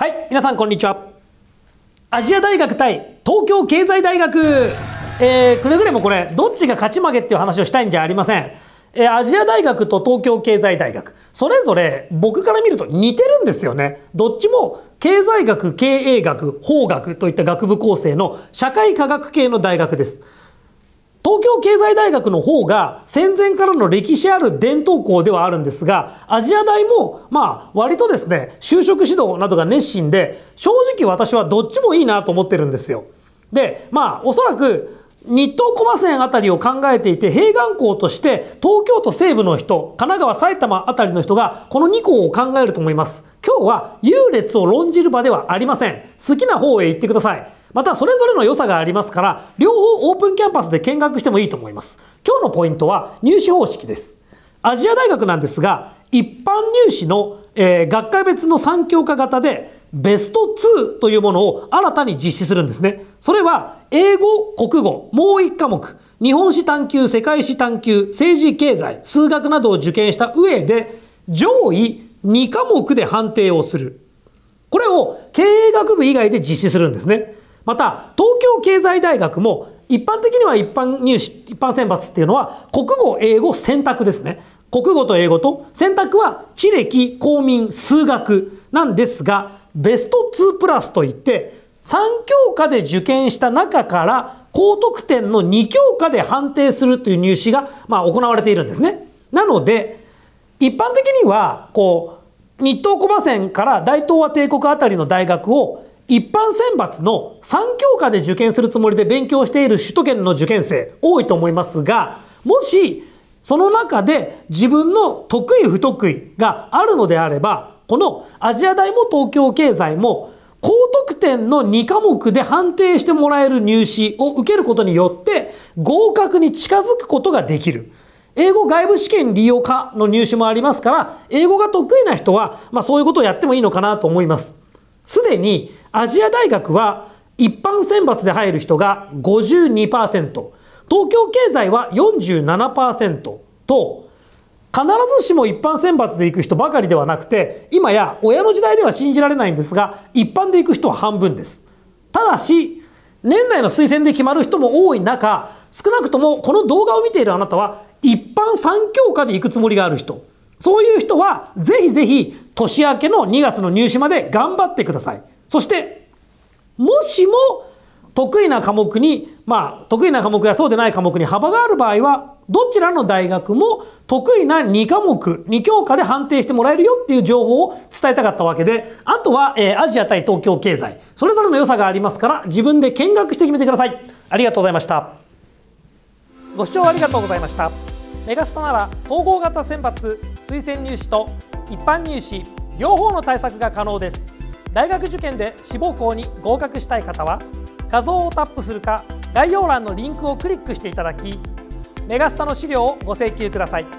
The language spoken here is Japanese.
はい皆さんこんにちはアジア大学対東京経済大学、えー、くれぐれもこれどっちが勝ち負けっていう話をしたいんじゃありません、えー、アジア大学と東京経済大学それぞれ僕から見ると似てるんですよねどっちも経済学経営学法学といった学部構成の社会科学系の大学です東京経済大学の方が戦前からの歴史ある伝統校ではあるんですが、アジア大も、まあ、割とですね、就職指導などが熱心で、正直私はどっちもいいなと思ってるんですよ。で、まあ、おそらく、日東駒線あたりを考えていて、併願校として東京都西部の人、神奈川、埼玉あたりの人がこの2校を考えると思います。今日は優劣を論じる場ではありません。好きな方へ行ってください。またそれぞれの良さがありますから両方オープンキャンパスで見学してもいいと思います今日のポイントは入試方式ですアジア大学なんですが一般入試の、えー、学科別の3教科型でベスト2というものを新たに実施するんですねそれは英語国語もう1科目日本史探究世界史探究政治経済数学などを受験した上で上位2科目で判定をするこれを経営学部以外で実施するんですねまた東京経済大学も一般的には一般入試一般選抜っていうのは国語英語選択ですね国語と英語と選択は地歴公民数学なんですがベスト2プラスといって3教科で受験した中から高得点の2教科で判定するという入試が、まあ、行われているんですね。なので一般的にはこう日東駒線から大東亜帝国あたりの大学を一般選抜の3教科で受験するつもりで勉強している首都圏の受験生多いと思いますがもしその中で自分の得意不得意があるのであればこのアジア大も東京経済も高得点の2科目で判定してもらえる入試を受けることによって合格に近づくことができる。英語外部試験利用科の入試もありますから英語が得意な人は、まあ、そういうことをやってもいいのかなと思います。すでにアジア大学は一般選抜で入る人が52%東京経済は47%と必ずしも一般選抜で行く人ばかりではなくて今や親の時代では信じられないんですが一般で行く人は半分ですただし年内の推薦で決まる人も多い中少なくともこの動画を見ているあなたは一般三教科で行くつもりがある人そういう人は、ぜひぜひ、年明けの2月の入試まで頑張ってください。そして、もしも、得意な科目に、まあ、得意な科目やそうでない科目に幅がある場合は、どちらの大学も得意な2科目、2教科で判定してもらえるよっていう情報を伝えたかったわけで、あとは、えー、アジア対東京経済、それぞれの良さがありますから、自分で見学して決めてください。ありがとうございました。ご視聴ありがとうございました。メガスタなら総合型選抜推薦入試と一般入試両方の対策が可能です大学受験で志望校に合格したい方は画像をタップするか概要欄のリンクをクリックしていただきメガスタの資料をご請求ください